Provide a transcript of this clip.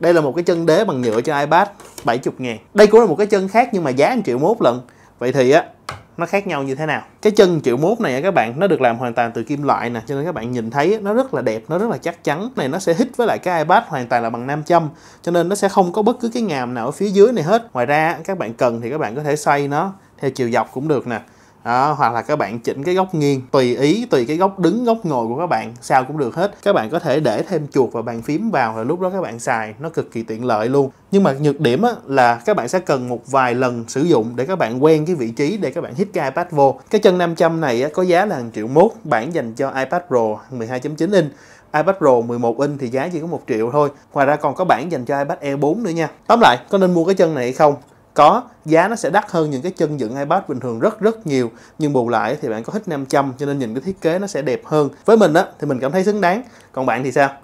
đây là một cái chân đế bằng nhựa cho iPad 70 ngàn đây cũng là một cái chân khác nhưng mà giá 1 triệu mốt lần vậy thì á nó khác nhau như thế nào cái chân triệu mốt này các bạn nó được làm hoàn toàn từ kim loại nè cho nên các bạn nhìn thấy nó rất là đẹp nó rất là chắc chắn này nó sẽ hít với lại cái ipad hoàn toàn là bằng nam châm cho nên nó sẽ không có bất cứ cái ngàm nào ở phía dưới này hết ngoài ra các bạn cần thì các bạn có thể xoay nó theo chiều dọc cũng được nè đó, hoặc là các bạn chỉnh cái góc nghiêng tùy ý tùy cái góc đứng góc ngồi của các bạn sao cũng được hết các bạn có thể để thêm chuột và bàn phím vào rồi lúc đó các bạn xài nó cực kỳ tiện lợi luôn nhưng mà nhược điểm á, là các bạn sẽ cần một vài lần sử dụng để các bạn quen cái vị trí để các bạn hit cái iPad vô cái chân 500 này á, có giá là 1 triệu mốt bản dành cho iPad Pro 12.9 inch iPad Pro 11 inch thì giá chỉ có 1 triệu thôi. Ngoài ra còn có bản dành cho iPad Air 4 nữa nha. Tóm lại, có nên mua cái chân này hay không? có giá nó sẽ đắt hơn những cái chân dựng iPad bình thường rất rất nhiều nhưng bù lại thì bạn có hit 500 cho nên nhìn cái thiết kế nó sẽ đẹp hơn với mình á thì mình cảm thấy xứng đáng còn bạn thì sao